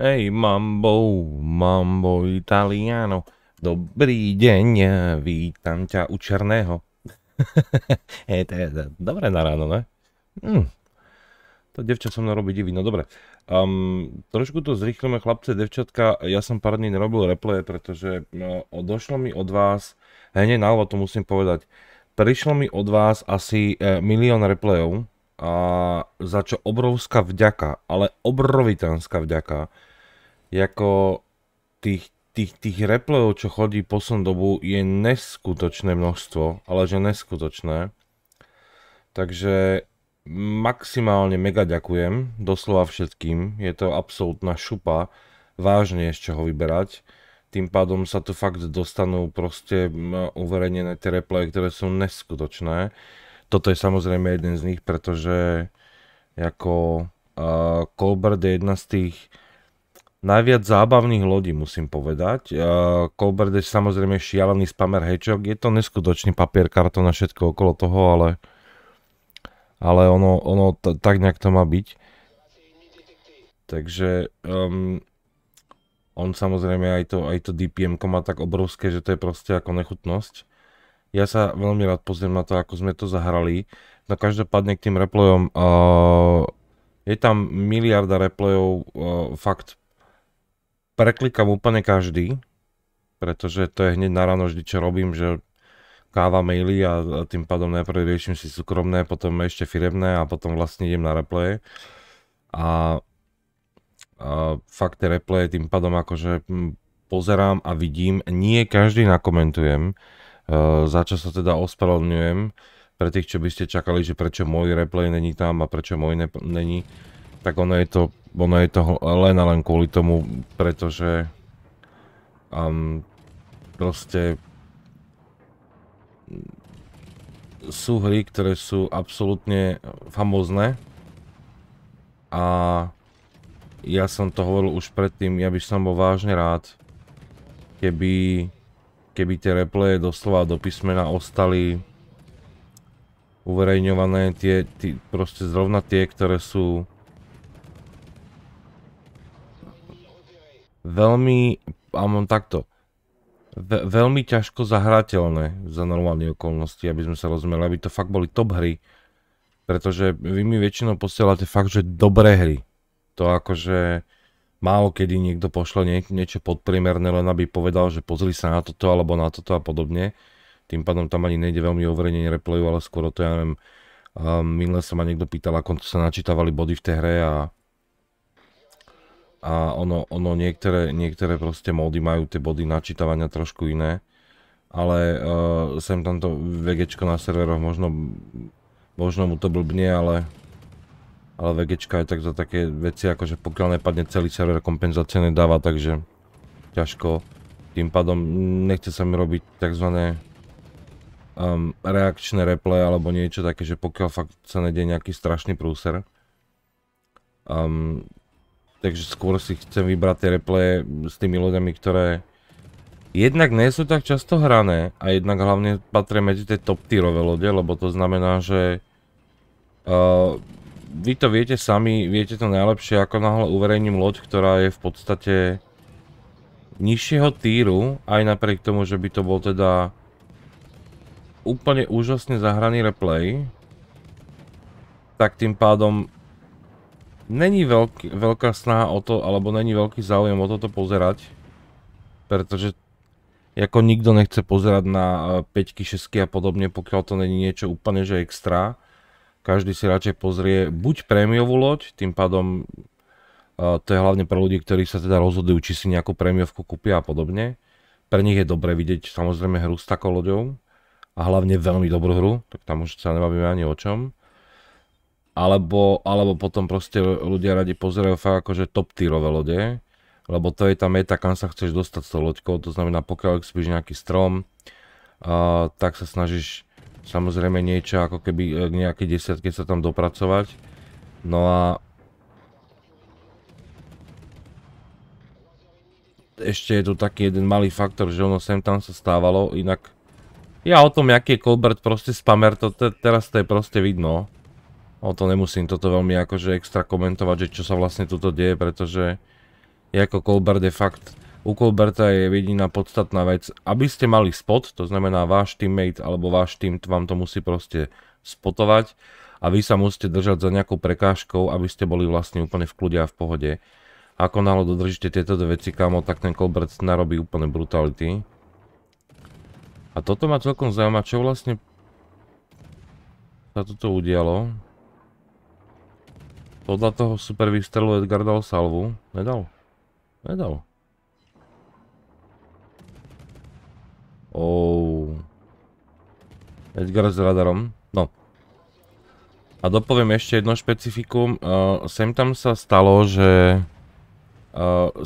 Hej, mambo, mambo italiano. Dobrý deň, vítam ťa u Černého. Hej, to je dobré na ráno, ne? Hm. To devča sa mnou robí divino dobre. Um, trošku to zrýchlime, chlapce, devčatka, ja som pár dní nerobil replay, pretože no, došlo mi od vás, hneď na to musím povedať, prišlo mi od vás asi e, milión replayov, a za čo obrovská vďaka, ale obrovitánska vďaka ako tých, tých, tých replejov, čo chodí poslednú dobu, je neskutočné množstvo, ale že neskutočné. Takže maximálne mega ďakujem, doslova všetkým. Je to absolútna šupa, vážne je z čoho vyberať. Tým pádom sa tu fakt dostanú proste uverejnené tie replaye, ktoré sú neskutočné. Toto je samozrejme jeden z nich, pretože ako uh, Colbert je jedna z tých najviac zábavných lodí, musím povedať. Uh, Colbert je samozrejme šialený spamer hečok, je to neskutočný papier, karton a všetko okolo toho, ale, ale ono, ono t- tak nejak to má byť. Takže um, on samozrejme aj to, aj to DPM má tak obrovské, že to je proste ako nechutnosť. Ja sa veľmi rád pozriem na to, ako sme to zahrali. No každopádne k tým replojom, uh, e, je tam miliarda replojov, uh, e, fakt preklikám úplne každý, pretože to je hneď na ráno vždy, čo robím, že káva maily a, a tým pádom najprv riešim si súkromné, potom ešte firemné a potom vlastne idem na replay. A, a fakt tie replay tým pádom akože hm, pozerám a vidím, nie každý nakomentujem, uh, za čo sa teda ospravedlňujem, pre tých, čo by ste čakali, že prečo môj replay není tam a prečo môj ne- není, tak ono je to ono je to len a len kvôli tomu, pretože um, proste sú hry, ktoré sú absolútne famózne a ja som to hovoril už predtým, ja by som bol vážne rád, keby, keby tie replaye doslova do písmena ostali uverejňované tie, tie proste zrovna tie, ktoré sú veľmi, a mám takto, ve, veľmi ťažko zahrateľné za normálne okolnosti, aby sme sa rozumeli, aby to fakt boli top hry, pretože vy mi väčšinou posielate fakt, že dobré hry. To akože málo kedy niekto pošle nie, niečo podpriemerné, len aby povedal, že pozri sa na toto alebo na toto a podobne. Tým pádom tam ani nejde veľmi o verejnenie replayu, ale skôr to ja neviem, um, minule sa ma niekto pýtal, ako sa načítavali body v tej hre a a ono, ono niektoré, niektoré proste módy majú tie body načítavania trošku iné, ale uh, sem tamto vegečko na serveroch možno, možno mu to blbne, ale ale vegečka je tak za také veci, že pokiaľ nepadne celý server kompenzácia nedáva, takže ťažko. Tým pádom nechce sa mi robiť tzv. Um, reakčné replay alebo niečo také, že pokiaľ fakt sa nedie nejaký strašný prúser, um, Takže skôr si chcem vybrať tie replaye s tými ľuďami, ktoré jednak nie sú tak často hrané a jednak hlavne patria medzi tie top tierové lode, lebo to znamená, že eh, vy to viete sami, viete to najlepšie, ako náhle uverejním loď, ktorá je v podstate nižšieho týru, aj napriek tomu, že by to bol teda úplne úžasne zahraný replay, tak tým pádom Není veľký, veľká snaha o to, alebo není veľký záujem o toto pozerať, pretože ako nikto nechce pozerať na 5 e, 6 a podobne, pokiaľ to není niečo úplne že extra. Každý si radšej pozrie buď prémiovú loď, tým pádom e, to je hlavne pre ľudí, ktorí sa teda rozhodujú, či si nejakú prémiovku kúpia a podobne. Pre nich je dobre vidieť samozrejme hru s takou loďou a hlavne veľmi dobrú hru, tak tam už sa nebavíme ani o čom alebo, alebo potom proste ľudia radi pozerajú fakt akože top tierové lode, lebo to je tá meta, kam sa chceš dostať s tou loďkou, to znamená pokiaľ expíš nejaký strom, uh, tak sa snažíš samozrejme niečo ako keby e, nejaké desiatke sa tam dopracovať. No a ešte je tu taký jeden malý faktor, že ono sem tam sa stávalo, inak ja o tom, aký je Colbert proste spamer, to te, teraz to je proste vidno o to nemusím toto veľmi akože extra komentovať, že čo sa vlastne tuto deje, pretože je ako Colbert de fakt, u Colberta je jediná podstatná vec, aby ste mali spot, to znamená váš teammate alebo váš tým vám to musí proste spotovať a vy sa musíte držať za nejakou prekážkou, aby ste boli vlastne úplne v kľude a v pohode. Ako náhle dodržíte tieto veci, kamo, tak ten Colbert narobí úplne brutality. A toto ma celkom zaujíma, čo vlastne sa toto udialo. Podľa toho super vystrelu Edgar dal salvu. Nedal? Nedal. Ouuu. Edgar s radarom. No. A dopoviem ešte jedno špecifikum. sem tam sa stalo, že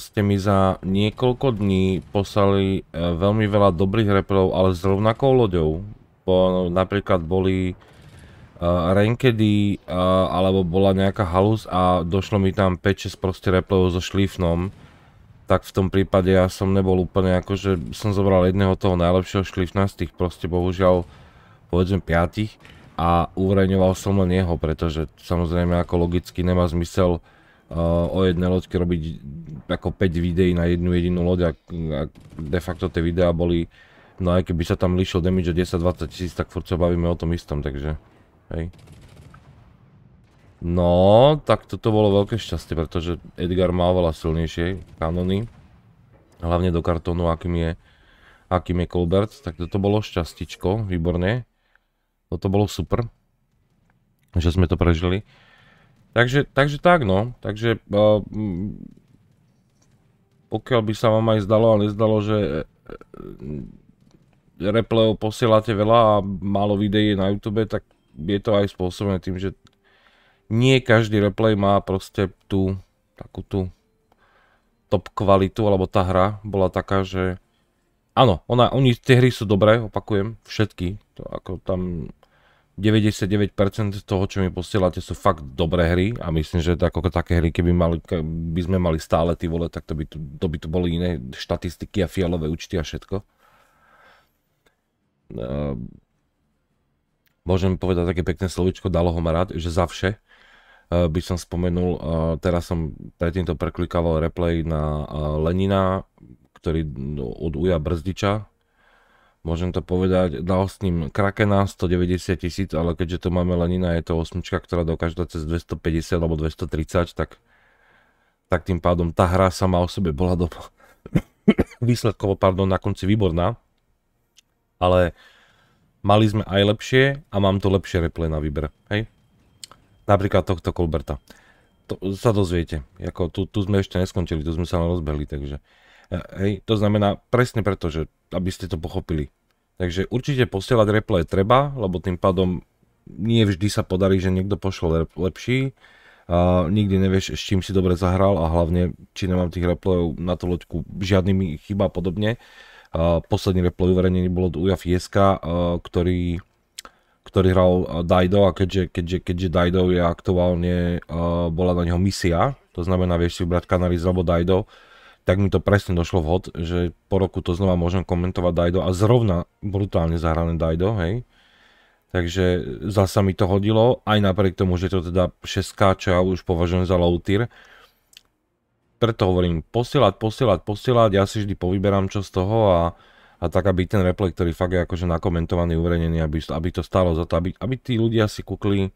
ste mi za niekoľko dní poslali veľmi veľa dobrých reprov, ale s rovnakou loďou. napríklad boli uh, alebo bola nejaká halus a došlo mi tam 5-6 proste replejov so šlifnom, tak v tom prípade ja som nebol úplne že som zobral jedného toho najlepšieho šlifna z tých proste bohužiaľ povedzme piatich a uverejňoval som len jeho, pretože samozrejme ako logicky nemá zmysel uh, o jednej loďke robiť ako 5 videí na jednu jedinú loď a, a de facto tie videá boli, no aj keby sa tam líšil damage o 10-20 tisíc, tak furt sa bavíme o tom istom, takže... Hej. No, tak toto bolo veľké šťastie, pretože Edgar má oveľa silnejšie kanony. Hlavne do kartónu, akým je, akým je Colbert. Tak toto bolo šťastičko, výborne. Toto bolo super, že sme to prežili. Takže, takže tak no, takže uh, pokiaľ by sa vám aj zdalo a nezdalo, že eh, eh, replayov posielate veľa a málo videí na YouTube, tak je to aj spôsobené tým, že nie každý replay má proste tú takú tú top kvalitu, alebo tá hra bola taká, že áno, ona, oni, tie hry sú dobré, opakujem, všetky, to ako tam 99% toho, čo mi posielate, sú fakt dobré hry a myslím, že ako také hry, keby, mali, keby sme mali stále tí vole, tak to by tu, to by tu boli iné štatistiky a fialové účty a všetko. Uh, môžem povedať také pekné slovičko, dalo ho ma rád, že za vše eh, by som spomenul, eh, teraz som predtým to preklikával replay na eh, Lenina, ktorý mm, od Uja Brzdiča, môžem to povedať, dal s ním Krakena 190 tisíc, ale keďže to máme Lenina, je to osmička, ktorá dokáže cez 250 alebo 230, tak, tak tým pádom tá hra sama o sebe bola do... výsledkovo, pardon, na konci výborná, ale uh, mali sme aj lepšie a mám tu lepšie replay na výber, hej? Napríklad tohto Colberta. To sa dozviete, ako tu, tu sme ešte neskončili, tu sme sa len rozbehli, takže... E, hej, to znamená presne preto, že aby ste to pochopili. Takže určite posielať replay treba, lebo tým pádom nie vždy sa podarí, že niekto pošle lepší. A nikdy nevieš, s čím si dobre zahral a hlavne, či nemám tých replejov na tú loďku žiadnymi chyba a podobne posledný replay uverejnený bolo od Uja Fieska, ktorý, ktorý hral Dido, a keďže, keďže, keďže Dido je aktuálne, bola na neho misia, to znamená, vieš si vybrať z alebo Dido, tak mi to presne došlo vhod, že po roku to znova môžem komentovať Dido a zrovna brutálne zahrané Dido. hej. Takže zasa mi to hodilo, aj napriek tomu, že to teda 6 čo ja už považujem za low tier, preto hovorím, posielať, posielať, posielať, ja si vždy povyberám čo z toho a, a tak, aby ten replay, ktorý fakt je akože nakomentovaný, uverejnený, aby, aby to stalo za to, aby, aby tí ľudia si kúkli,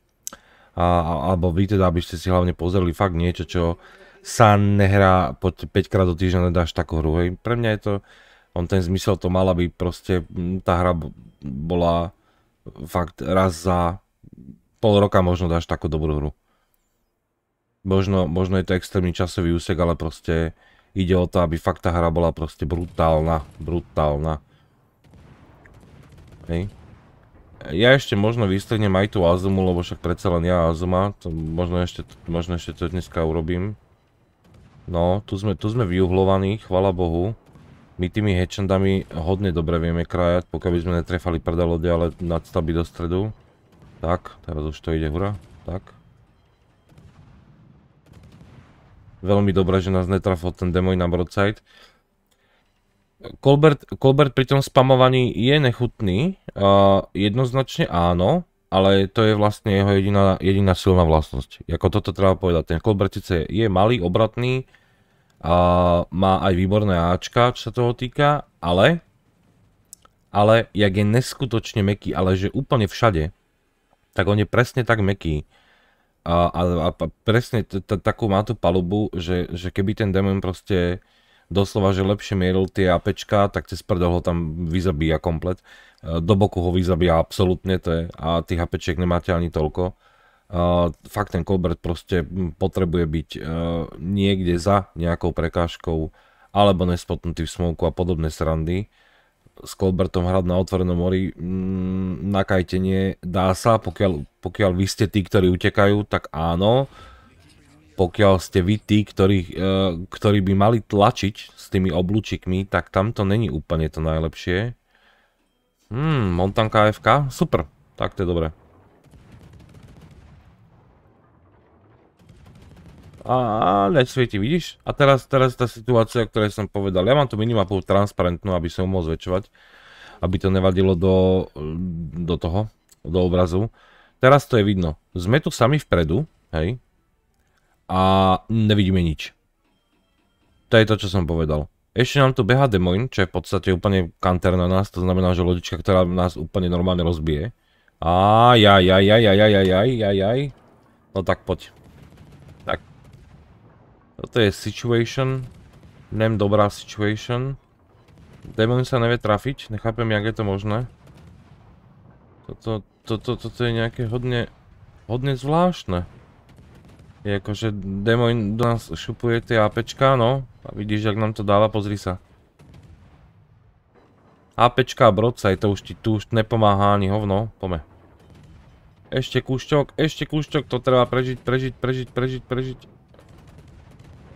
a, a, alebo vy teda, aby ste si hlavne pozreli fakt niečo, čo sa nehrá po 5 krát do týždňa, nedáš takú hru. Hej. Pre mňa je to, on ten zmysel to mal, aby proste tá hra bola fakt raz za pol roka možno dáš takú dobrú hru. Možno, možno je to extrémny časový úsek, ale proste ide o to, aby fakt tá hra bola proste brutálna. Brutálna. Hej. Ja ešte možno vystrednem aj tú Azumu, lebo však predsa len ja Azuma. To možno, ešte, možno ešte to dneska urobím. No, tu sme, tu sme vyuhlovaní, chvala Bohu. My tými hatchandami hodne dobre vieme krajať, pokiaľ by sme netrefali prdelode, ale nadstavby do stredu. Tak, teraz už to ide hura. Tak. Veľmi dobré, že nás netrafil ten demoj na broadside. Colbert, Colbert pri tom spamovaní je nechutný, uh, jednoznačne áno, ale to je vlastne jeho jediná, jediná silná vlastnosť. Jako toto treba povedať, ten Colbert síce je malý, obratný, a má aj výborné Ačka, čo sa toho týka, ale, ale jak je neskutočne meký, ale že úplne všade, tak on je presne tak meký. A, a, a presne t- t- takú má tú palubu, že, že keby ten demon proste doslova, že lepšie mieril tie APčka, tak cez prdol ho tam vyzabíja komplet. E, do boku ho vyzabíja absolútne, to je, a tých APček nemáte ani toľko. Uh, fakt ten Colbert proste potrebuje byť uh, niekde za nejakou prekážkou alebo nespotnutý v smoku a podobné srandy s Colbertom hrať na otvorenom mori mm, na kajtenie dá sa, pokiaľ, pokiaľ vy ste tí, ktorí utekajú, tak áno. Pokiaľ ste vy tí, ktorí, e, ktorí by mali tlačiť s tými oblúčikmi, tak tam to není úplne to najlepšie. Hmm, Montanka FK, super, tak to je dobré. a neď svieti, vidíš? A teraz, teraz tá situácia, o ktorej som povedal, ja mám tu minimapu transparentnú, aby som mohol zväčšovať, aby to nevadilo do, do toho, do obrazu. Teraz to je vidno. Sme tu sami vpredu, hej, a nevidíme nič. To je to, čo som povedal. Ešte nám tu beha Demoin, čo je v podstate úplne kanter na nás, to znamená, že lodička, ktorá nás úplne normálne rozbije. Aj, aj, aj, aj, aj, aj, aj, aj, aj, aj. No tak poď. Toto je situation. Nem dobrá situation. Demon sa nevie trafiť, nechápem, jak je to možné. Toto, toto, toto je nejaké hodne, hodne zvláštne. Je ako, že demon do nás šupuje tie APčka, no. A vidíš, jak nám to dáva, pozri sa. APčka a brocaj, to už ti tu už nepomáha ani hovno, pome. Ešte kúšťok, ešte kúšťok, to treba prežiť, prežiť, prežiť, prežiť, prežiť.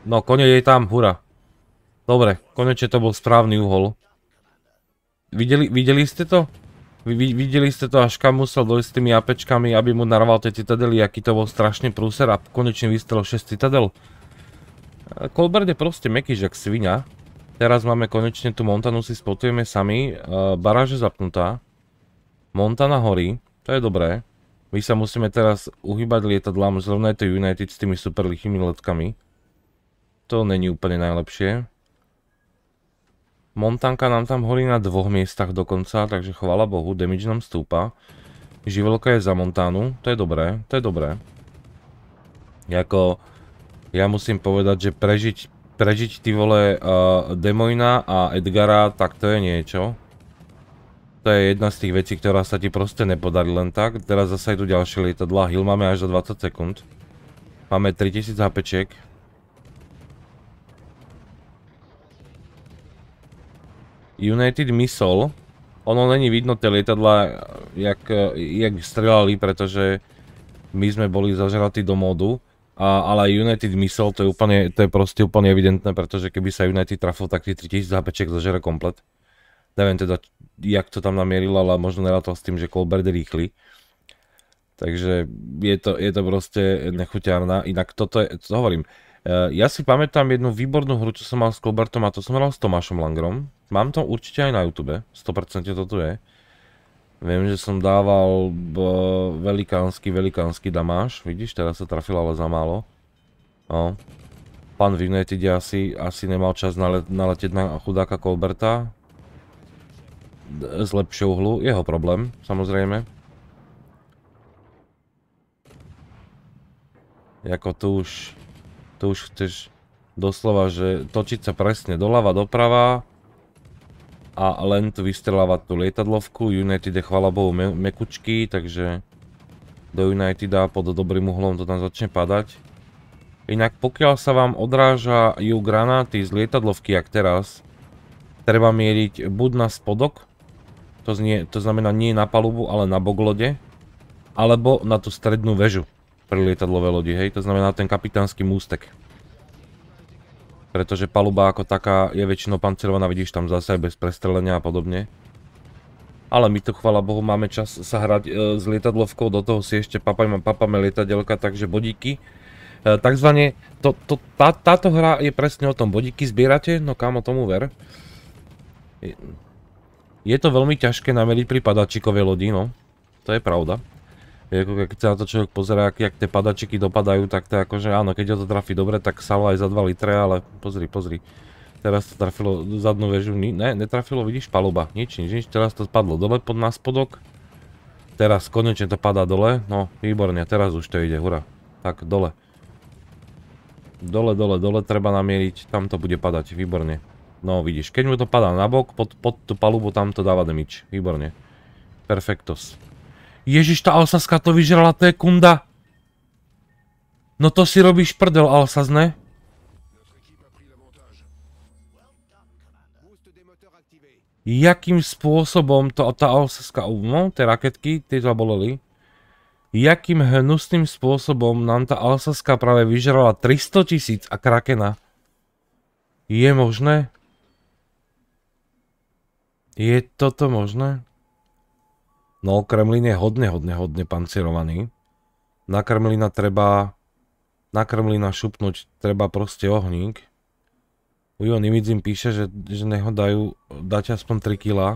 No, kone je tam, hura. Dobre, konečne to bol správny uhol. Videli, videli ste to? Vy, videli ste to, až kam musel dojsť s tými apečkami, aby mu narval tie citadely, aký to bol strašný prúser a konečne vystrel 6 citadel. Colbert je proste že ak svinia. Teraz máme konečne tú Montanu, si spotujeme sami. E, baráž je zapnutá. Montana horí, to je dobré. My sa musíme teraz uhýbať lietadlám, zrovna je to United s tými super lichými letkami to není úplne najlepšie. Montanka nám tam horí na dvoch miestach dokonca, takže chvala bohu, damage nám stúpa. Živelka je za Montánu, to je dobré, to je dobré. Jako, ja musím povedať, že prežiť, prežiť ty vole uh, eh, Demoina a Edgara, tak to je niečo. To je jedna z tých vecí, ktorá sa ti proste nepodarí len tak. Teraz zase idú ďalšie lietadla, heal máme až za 20 sekúnd. Máme 3000 HPček. United Missile. Ono není vidno tie lietadla, jak, jak strelali, pretože my sme boli zažratí do modu. A, ale United Missile to je, úplne, to je proste úplne evidentné, pretože keby sa United trafil, tak tých 3000 zápeček zažera komplet. Neviem teda, jak to tam namierilo ale možno nerátal s tým, že Colbert je rýchly. Takže je to, je to proste nechuťárna. Inak toto je, to hovorím, Eh, ja si pamätám jednu výbornú hru, čo som mal s Kolbertom a to som hral s Tomášom Langrom. Mám to určite aj na YouTube, 100% toto je. Viem, že som dával velikánsky, eh, velikánsky damáš, vidíš, teraz sa trafil, ale za málo. No. Pán Vignetid asi, asi nemal čas nale, naletieť na chudáka Kolberta. Z lepšou uhlu, jeho problém, samozrejme. Jako tu už to už chceš doslova, že točiť sa presne doľava, doprava a len tu vystrelávať tú lietadlovku. United je chvala Bohu mekučky, takže do Uniteda pod dobrým uhlom to tam začne padať. Inak pokiaľ sa vám odrážajú granáty z lietadlovky, jak teraz, treba mieriť buď na spodok, to, to znamená nie na palubu, ale na boglode, alebo na tú strednú väžu pri lietadlové lodi, hej, to znamená ten kapitánsky mústek. Pretože paluba ako taká je väčšinou pancerovaná, vidíš tam zase bez prestrelenia a podobne. Ale my tu, chvala bohu, máme čas sa hrať e, s lietadlovkou, do toho si ešte papajme, papame lietadelka, takže bodíky. E, takzvané, to, to, tá, táto hra je presne o tom, bodíky zbierate, no kámo tomu ver. Je, je to veľmi ťažké nameriť pri padačikovej lodi, no. To je pravda ako keď sa na to človek pozerá, ak, jak tie padačiky dopadajú, tak to je akože áno, keď ho to trafí dobre, tak sala aj za 2 litre, ale pozri, pozri. Teraz to trafilo zadnú väžu, ne, netrafilo, vidíš, paluba, nič, nič, nič, teraz to spadlo dole pod spodok. Teraz konečne to padá dole, no, výborne, teraz už to ide, hura. Tak, dole. Dole, dole, dole treba namieriť, tam to bude padať, výborne. No, vidíš, keď mu to padá na bok, pod, pod tú palubu tam to dáva damage, výborne. Perfektos. Ježiš, tá Alsaska to vyžrala, to je kunda. No to si robíš prdel, Alsas, ne? Jakým spôsobom to tá Alsaska, no, tie raketky, tie zaboleli. Jakým hnusným spôsobom nám tá Alsaska práve vyžrala 300 tisíc a krakena. Je možné? Je toto možné? No, Kremlin je hodne, hodne, hodne pancirovaný. Na Kremlina treba... Na Kremlina šupnúť treba proste ohník. Ujo Nimidzim píše, že, že neho dajú dať aspoň 3 kila.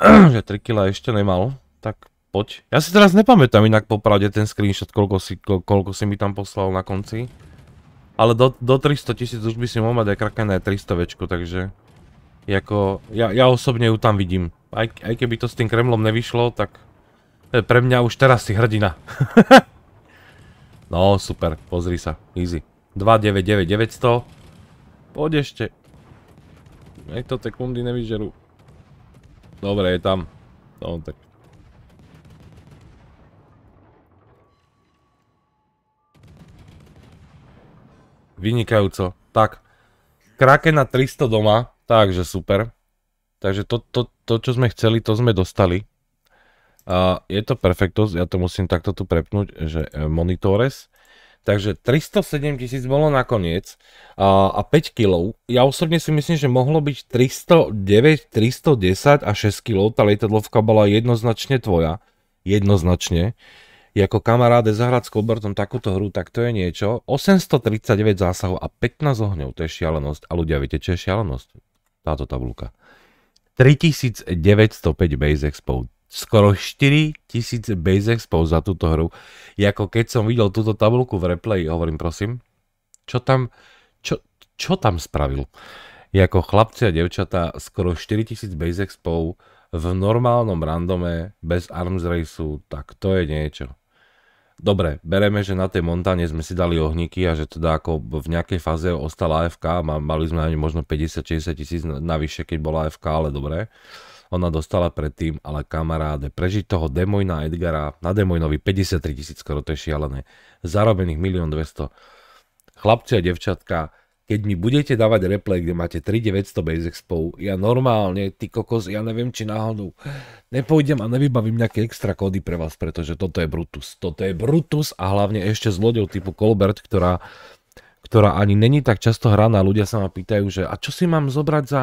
že 3 kila ešte nemal. Tak poď. Ja si teraz nepamätám inak popravde ten screenshot, koľko si, ko, koľko si mi tam poslal na konci. Ale do, do 300 tisíc už by si mohol mať aj krakené 300 večku, takže... Jako, ja, ja osobne ju tam vidím aj, aj keby to s tým Kremlom nevyšlo, tak pre mňa už teraz si hrdina. no, super, pozri sa, easy. 299 900. Poď ešte. Nech to tie kundy nevyžerú. Dobre, je tam. No, tak. Vynikajúco. Tak. na 300 doma, takže super. Takže to, to, to, čo sme chceli, to sme dostali. A je to perfekto, ja to musím takto tu prepnúť, že e, monitores. Takže 307 tisíc bolo nakoniec a, a 5 kg. Ja osobne si myslím, že mohlo byť 309, 310 a 6 kg. Tá lietadlovka bola jednoznačne tvoja. Jednoznačne. I ako kamaráde zahrať s Colbertom takúto hru, tak to je niečo. 839 zásahov a 15 ohňov, to je šialenosť. A ľudia, viete, čo je šialenosť? Táto tabulka. 3905 base expo. Skoro 4000 base expo za túto hru. Jako keď som videl túto tabulku v replay, hovorím prosím, čo tam, čo, čo tam spravil? Jako chlapci a devčata, skoro 4000 base expo v normálnom randome, bez arms raceu, tak to je niečo. Dobre, bereme, že na tej Montane sme si dali ohníky a že teda ako v nejakej fáze ostala AFK, mali sme ani možno 50-60 tisíc navyše, keď bola AFK, ale dobre. Ona dostala predtým, ale kamaráde, prežiť toho Demojna Edgara na Demojnovi 53 tisíc, skoro to je šialené. Zarobených 1 200 000. Chlapci a devčatka, keď mi budete dávať replay, kde máte 3900 base expo, ja normálne, ty kokos, ja neviem, či náhodou nepôjdem a nevybavím nejaké extra kódy pre vás, pretože toto je Brutus. Toto je Brutus a hlavne ešte s loďou typu Colbert, ktorá, ktorá ani není tak často hraná. Ľudia sa ma pýtajú, že a čo si mám zobrať za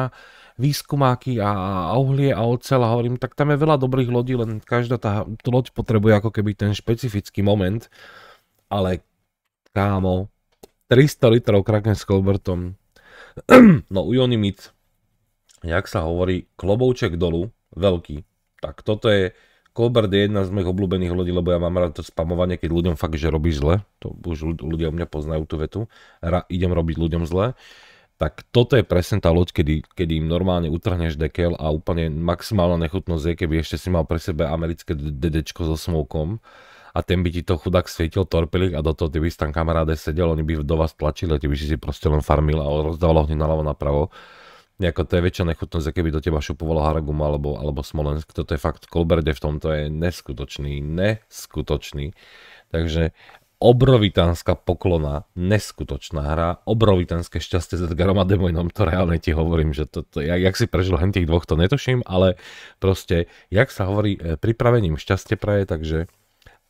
výskumáky a, a uhlie a ocel a hovorím, tak tam je veľa dobrých lodí, len každá tá loď potrebuje ako keby ten špecifický moment, ale kámo, 300 litrov kraken s kolbertom. No Jonimic, jak sa hovorí, klobouček dolu, veľký. Tak toto je, kolbert je jedna z mojich obľúbených ľudí, lebo ja mám rád to spamovanie, keď ľuďom fakt, že robíš zle. To už ľudia u mňa poznajú tú vetu. Ra, idem robiť ľuďom zle. Tak toto je presne tá loď, kedy, kedy im normálne utrhneš dekel a úplne maximálna nechutnosť je, keby ešte si mal pre sebe americké dedečko so smokom a ten by ti to chudák svietil torpelik a do toho ty by si tam kamaráde sedel, oni by do vás tlačili a ty by si si proste len farmil a rozdával ohni naľavo napravo. Jako to je väčšia nechutnosť, keby do teba šupovalo Haragum alebo, alebo Smolensk. Toto je fakt, Kolberde v tomto je neskutočný, neskutočný. Takže obrovitánska poklona, neskutočná hra, obrovitánske šťastie s Edgarom Demoinom, to reálne ti hovorím, že to, to jak, jak si prežil len tých dvoch, to netuším, ale proste, jak sa hovorí, e, pripravením šťastie praje, takže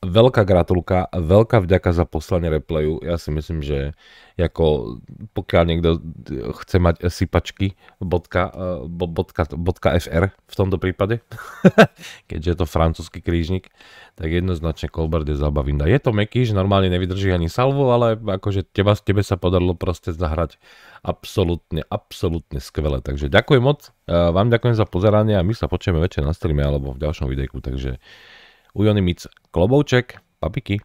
veľká gratulka, veľká vďaka za poslanie replayu. Ja si myslím, že ako pokiaľ niekto chce mať sypačky bodka, eh, bodka, bodka FR v tomto prípade, keďže je to francúzsky krížnik, tak jednoznačne Colbert je zabavinda. No, je to meký, že normálne nevydrží ani salvu, ale akože teba, tebe sa podarilo proste zahrať absolútne, absolútne skvele. Takže ďakujem moc, eh, vám ďakujem za pozeranie a my sa počujeme večer na streame alebo v ďalšom videjku, takže Ujony Mice. Klobouček, papiky.